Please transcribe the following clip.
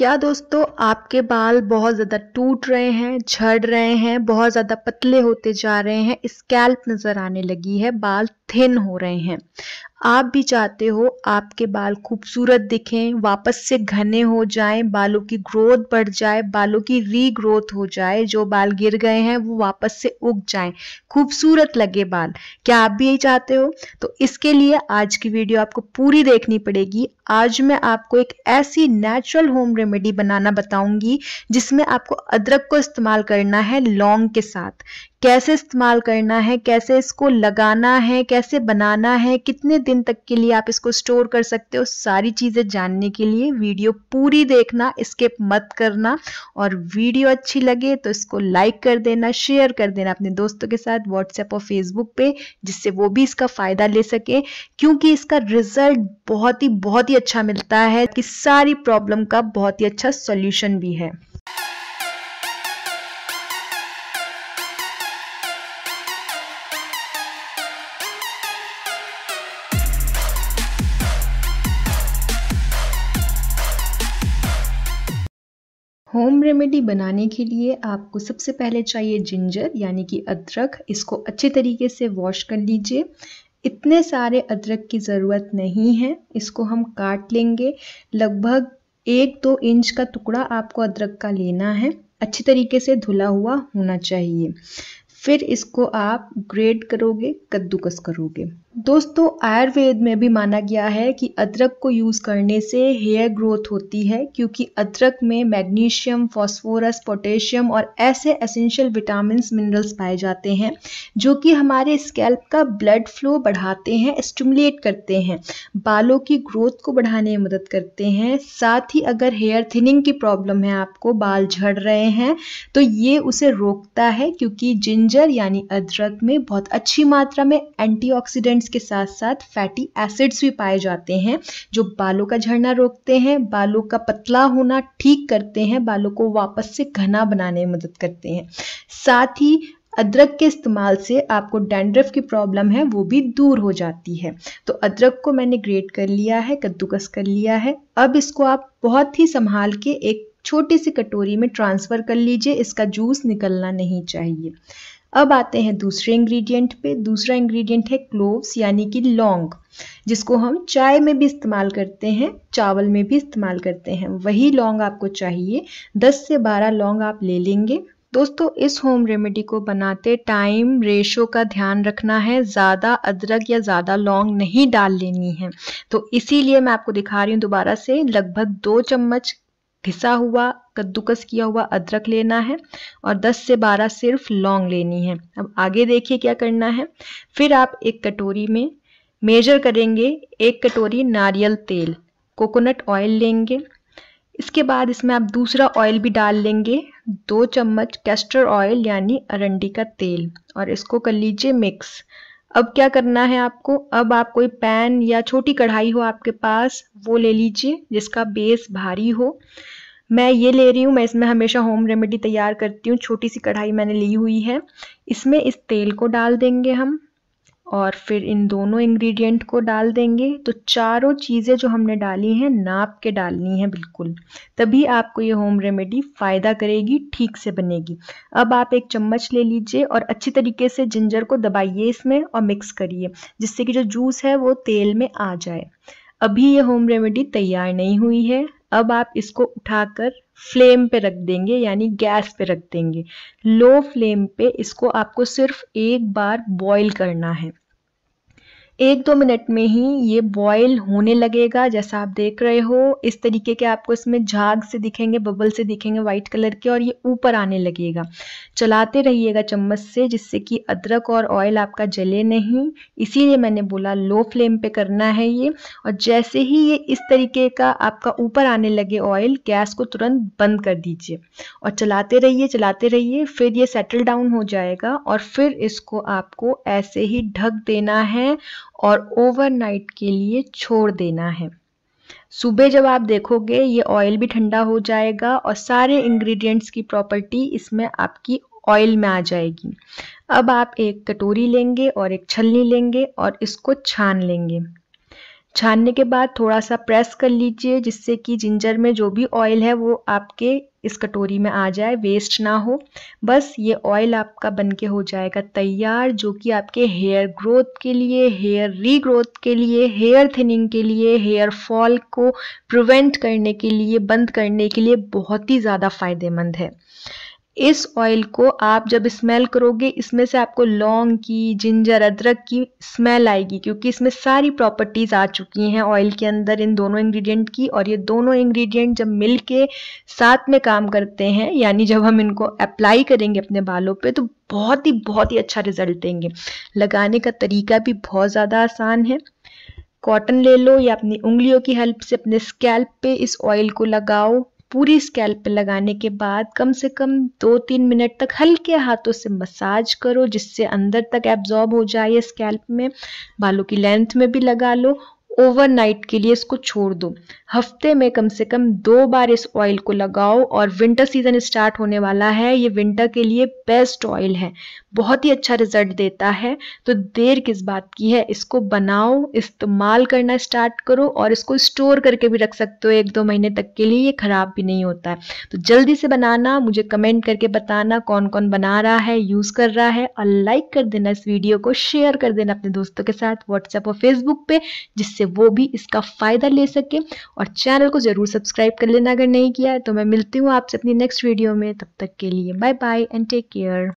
क्या दोस्तों आपके बाल बहुत ज़्यादा टूट रहे हैं झड़ रहे हैं बहुत ज़्यादा पतले होते जा रहे हैं स्कैल्प नज़र आने लगी है बाल थिन हो रहे हैं आप भी चाहते हो आपके बाल खूबसूरत दिखें वापस से घने हो जाएं बालों की ग्रोथ बढ़ जाए बालों की रीग्रोथ हो जाए जो बाल गिर गए हैं वो वापस से उग जाएं खूबसूरत लगे बाल क्या आप भी यही चाहते हो तो इसके लिए आज की वीडियो आपको पूरी देखनी पड़ेगी आज मैं आपको एक ऐसी नेचुरल होम रेमेडी बनाना बताऊंगी जिसमें आपको अदरक को इस्तेमाल करना है लौंग के साथ कैसे इस्तेमाल करना है कैसे इसको लगाना है कैसे बनाना है कितने दिन तक के लिए आप इसको स्टोर कर सकते हो सारी चीज़ें जानने के लिए वीडियो पूरी देखना स्किप मत करना और वीडियो अच्छी लगे तो इसको लाइक कर देना शेयर कर देना अपने दोस्तों के साथ व्हाट्सएप और फेसबुक पे जिससे वो भी इसका फ़ायदा ले सके क्योंकि इसका रिजल्ट बहुत ही बहुत ही अच्छा मिलता है कि सारी प्रॉब्लम का बहुत ही अच्छा सोल्यूशन भी है होम रेमेडी बनाने के लिए आपको सबसे पहले चाहिए जिंजर यानी कि अदरक इसको अच्छे तरीके से वॉश कर लीजिए इतने सारे अदरक की ज़रूरत नहीं है इसको हम काट लेंगे लगभग एक दो इंच का टुकड़ा आपको अदरक का लेना है अच्छी तरीके से धुला हुआ होना चाहिए फिर इसको आप ग्रेट करोगे कद्दूकस करोगे दोस्तों आयुर्वेद में भी माना गया है कि अदरक को यूज़ करने से हेयर ग्रोथ होती है क्योंकि अदरक में मैग्नीशियम फॉस्फोरस पोटेशियम और ऐसे एसेंशियल विटामिन मिनरल्स पाए जाते हैं जो कि हमारे स्कैल्प का ब्लड फ्लो बढ़ाते हैं स्टिमुलेट करते हैं बालों की ग्रोथ को बढ़ाने में मदद करते हैं साथ ही अगर हेयर थिनिंग की प्रॉब्लम है आपको बाल झड़ रहे हैं तो ये उसे रोकता है क्योंकि जिन जिंजर यानी अदरक में बहुत अच्छी मात्रा में एंटीऑक्सीडेंट्स के साथ साथ फैटी एसिड्स भी पाए जाते हैं जो बालों का झड़ना रोकते हैं बालों का पतला होना ठीक करते हैं बालों को वापस से घना बनाने में मदद करते हैं साथ ही अदरक के इस्तेमाल से आपको डैंड्रफ की प्रॉब्लम है वो भी दूर हो जाती है तो अदरक को मैंने ग्रेट कर लिया है कद्दूकस कर लिया है अब इसको आप बहुत ही संभाल के एक छोटी सी कटोरी में ट्रांसफ़र कर लीजिए इसका जूस निकलना नहीं चाहिए अब आते हैं दूसरे इंग्रेडिएंट पे दूसरा इंग्रेडिएंट है क्लोव्स यानी कि लौंग जिसको हम चाय में भी इस्तेमाल करते हैं चावल में भी इस्तेमाल करते हैं वही लौंग आपको चाहिए 10 से 12 लौंग आप ले लेंगे दोस्तों इस होम रेमेडी को बनाते टाइम रेशो का ध्यान रखना है ज़्यादा अदरक या ज़्यादा लौंग नहीं डाल लेनी है तो इसीलिए मैं आपको दिखा रही हूँ दोबारा से लगभग दो चम्मच घिसा हुआ कद्दूकस किया हुआ अदरक लेना है और 10 से 12 सिर्फ लौंग लेनी है अब आगे देखिए क्या करना है फिर आप एक कटोरी में मेजर करेंगे एक कटोरी नारियल तेल कोकोनट ऑयल लेंगे इसके बाद इसमें आप दूसरा ऑयल भी डाल लेंगे दो चम्मच कैस्टर ऑयल यानी अरंडी का तेल और इसको कर लीजिए मिक्स अब क्या करना है आपको अब आप कोई पैन या छोटी कढ़ाई हो आपके पास वो ले लीजिए जिसका बेस भारी हो मैं ये ले रही हूँ मैं इसमें हमेशा होम रेमेडी तैयार करती हूँ छोटी सी कढ़ाई मैंने ली हुई है इसमें इस तेल को डाल देंगे हम और फिर इन दोनों इंग्रेडिएंट को डाल देंगे तो चारों चीज़ें जो हमने डाली हैं नाप के डालनी है बिल्कुल तभी आपको ये होम रेमेडी फ़ायदा करेगी ठीक से बनेगी अब आप एक चम्मच ले लीजिए और अच्छी तरीके से जिंजर को दबाइए इसमें और मिक्स करिए जिससे कि जो जूस है वो तेल में आ जाए अभी ये होम रेमेडी तैयार नहीं हुई है अब आप इसको उठाकर फ्लेम पे रख देंगे यानी गैस पे रख देंगे लो फ्लेम पे इसको आपको सिर्फ एक बार बॉईल करना है एक दो मिनट में ही ये बॉयल होने लगेगा जैसा आप देख रहे हो इस तरीके के आपको इसमें झाग से दिखेंगे बबल से दिखेंगे वाइट कलर के और ये ऊपर आने लगेगा चलाते रहिएगा चम्मच से जिससे कि अदरक और ऑयल आपका जले नहीं इसीलिए मैंने बोला लो फ्लेम पे करना है ये और जैसे ही ये इस तरीके का आपका ऊपर आने लगे ऑयल गैस को तुरंत बंद कर दीजिए और चलाते रहिए चलाते रहिए फिर ये सेटल डाउन हो जाएगा और फिर इसको आपको ऐसे ही ढक देना है और ओवरनाइट के लिए छोड़ देना है सुबह जब आप देखोगे ये ऑयल भी ठंडा हो जाएगा और सारे इंग्रेडिएंट्स की प्रॉपर्टी इसमें आपकी ऑयल में आ जाएगी अब आप एक कटोरी लेंगे और एक छलनी लेंगे और इसको छान लेंगे छानने के बाद थोड़ा सा प्रेस कर लीजिए जिससे कि जिंजर में जो भी ऑयल है वो आपके इस कटोरी में आ जाए वेस्ट ना हो बस ये ऑयल आपका बन के हो जाएगा तैयार जो कि आपके हेयर ग्रोथ के लिए हेयर रीग्रोथ के लिए हेयर थिनिंग के लिए हेयर फॉल को प्रिवेंट करने के लिए बंद करने के लिए बहुत ही ज़्यादा फ़ायदेमंद है इस ऑयल को आप जब स्मेल करोगे इसमें से आपको लौंग की जिंजर अदरक की स्मेल आएगी क्योंकि इसमें सारी प्रॉपर्टीज़ आ चुकी हैं ऑयल के अंदर इन दोनों इंग्रेडिएंट की और ये दोनों इंग्रेडिएंट जब मिल के साथ में काम करते हैं यानी जब हम इनको अप्लाई करेंगे अपने बालों पे तो बहुत ही बहुत ही अच्छा रिजल्ट देंगे लगाने का तरीका भी बहुत ज़्यादा आसान है कॉटन ले लो या अपनी उंगलियों की हेल्प से अपने स्कैल्प पे इस ऑयल को लगाओ पूरी स्कैल्प पर लगाने के बाद कम से कम दो तीन मिनट तक हल्के हाथों से मसाज करो जिससे अंदर तक एब्जॉर्ब हो जाए स्कैल्प में बालों की लेंथ में भी लगा लो ओवरनाइट के लिए इसको छोड़ दो हफ्ते में कम से कम दो बार इस ऑयल को लगाओ और विंटर सीजन स्टार्ट होने वाला है ये विंटर के लिए बेस्ट ऑयल है बहुत ही अच्छा रिजल्ट देता है तो देर किस बात की है इसको बनाओ इस्तेमाल करना स्टार्ट करो और इसको स्टोर करके भी रख सकते हो एक दो महीने तक के लिए ये ख़राब भी नहीं होता है तो जल्दी से बनाना मुझे कमेंट करके बताना कौन कौन बना रहा है यूज़ कर रहा है और लाइक कर देना इस वीडियो को शेयर कर देना अपने दोस्तों के साथ व्हाट्सएप और फेसबुक पे जिससे वो भी इसका फ़ायदा ले सके और चैनल को ज़रूर सब्सक्राइब कर लेना अगर नहीं किया है तो मैं मिलती हूँ आपसे अपनी नेक्स्ट वीडियो में तब तक के लिए bye bye and take care